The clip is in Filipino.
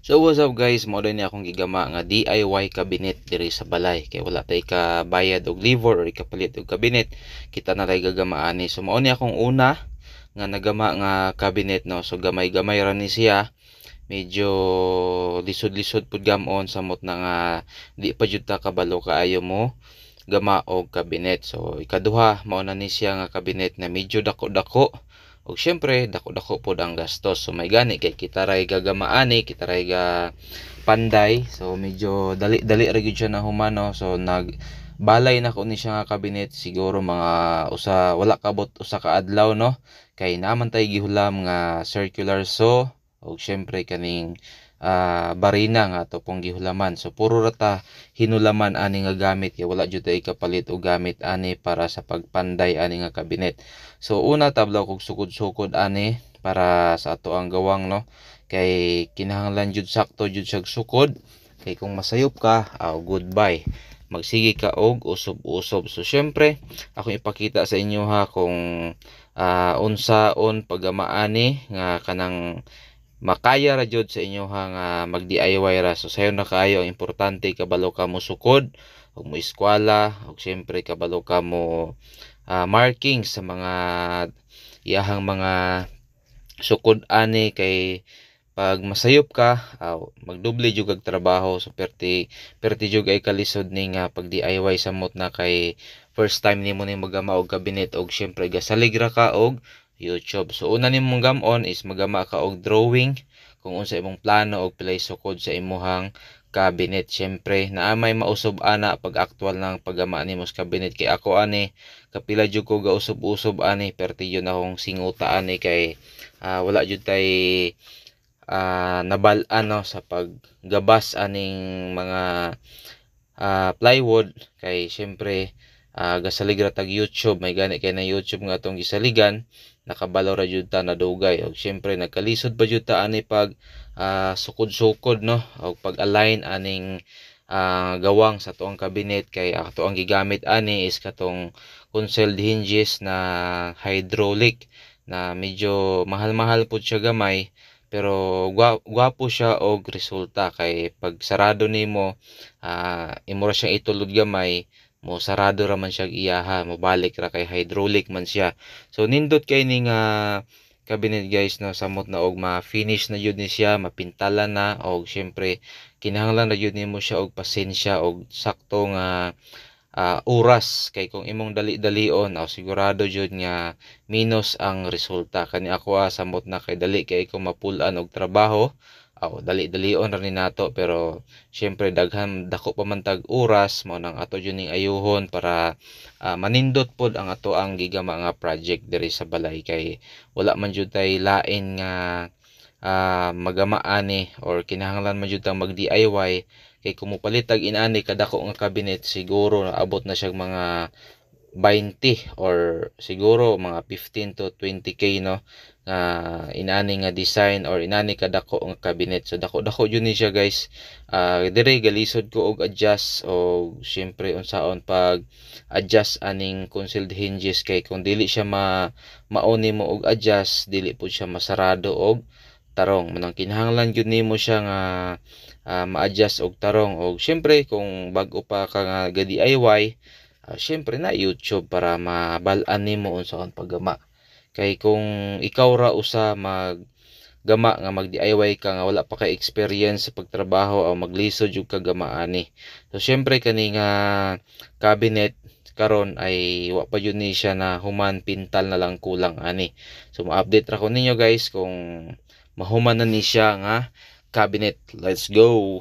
So what's up guys, mo ni akong gigama nga DIY cabinet diri sa balay kay wala tay ka bayad og liver or ikapalit og cabinet. Kita na tay gagamaan ani. So mao ni akong una nga nagama nga cabinet no. So gamay-gamay ra ni siya. Medyo lisod-lisod pud gamon samot na nga di pa jud ta kabalo kaayo mo gama og cabinet. So ikaduha mao na ni siya nga cabinet na medyo dako-dako ug syempre dako-dako pod ang gastos so may gani kay kita ray gagamaani kita ray ga panday so medyo dali-dali ra gyud siya na humano so nag balay na ko ni siya nga kabinet siguro mga usa wala kabot usa ka adlaw no kay naman tay gihulam nga circular so ug syempre kaning uh, barina nga ato pong gihulaman. So puro rata hinulaman ani nga gamit kay wala jud kapalit o gamit ani para sa pagpanday ani nga kabinet. So una tablaw kog sukod-sukod ani para sa ato ang gawang no kay kinahanglan jud sakto jud sa sukod kay kung masayop ka oh, goodbye magsige ka og usob-usob so syempre ako ipakita sa inyo ha kung uh, unsaon pagamaani nga kanang makaya ra jud sa inyo hang uh, mag DIY ra so sayo na kaayo ang importante kabalo ka mo sukod og mo eskwela og syempre kabalo ka mo uh, marking sa mga iyahang mga sukod ani kay pag masayop ka uh, magdoble jud og trabaho so perti perti jud ay kalisod ning uh, pag DIY sa samot na kay first time nimo ni magama og kabinet og syempre gasaligra ka og YouTube. So una nimong gamon is magama ka og drawing kung unsa imong plano og place sukod sa imuhang cabinet. Syempre, may mausob ana pag aktual nang pagama nimo sa cabinet kay ako ani kapila jud ko ga usob-usob ani perti yun akong singuta ani kay uh, wala jud tay uh, ah, nabal ano sa paggabas aning mga uh, plywood kay syempre uh, ah, gasalig ra tag YouTube may gani kay na YouTube nga atong gisaligan nakabalaw ra jud ta na dugay og syempre nagkalisod ba jud ta ani pag uh, sukod-sukod no og pag-align aning uh, gawang sa tuang kabinet kay ato ang gigamit ani is katong concealed hinges na hydraulic na medyo mahal-mahal pud siya gamay pero gwapo siya og resulta kay pag sarado nimo uh, imo ra siyang itulod gamay mo sarado ra man siya iyaha mo balik ra kay hydraulic man siya so nindot kay ning uh, cabinet guys no samot na og ma-finish na yun ni siya mapintala na og syempre kinahanglan na yun nimo siya og pasensya og sakto nga uh, oras kay kung imong dali-dalion oh, sigurado jud nga minus ang resulta kani ako ah, samot na kay dali kay kung mapulan og trabaho aw dali-dalion rin nato pero syempre daghan dako pa man tag oras mo nang ato jud ning ayuhon para uh, manindot pod ang ato ang gigama nga project diri sa balay kay wala man jud tay lain nga uh, ah, magamaan ni or kinahanglan man jud tang mag DIY kay kumupalitag inani kadako nga cabinet siguro abot na siya mga 20 or siguro mga 15 to 20k no nga inani nga design or inani ka dako nga cabinet so dako dako yun ni siya guys uh, dire galisod ko og adjust o syempre unsaon pag adjust aning concealed hinges kay kung dili siya ma maoni mo og adjust dili pud siya masarado og tarong manang kinahanglan gyud mo siya nga uh, ma-adjust og tarong og syempre kung bago pa ka nga ga DIY uh, ah, syempre na YouTube para mabalaan nimo unsaon paggama Kay kung ikaw ra usa mag gama nga mag DIY ka nga wala pa ka experience sa pagtrabaho o maglisod jud kagama ani. So syempre kani nga cabinet karon ay wa pa yun ni siya na human pintal na lang kulang ani. So ma-update ra ko ninyo guys kung mahuman na ni siya nga cabinet. Let's go.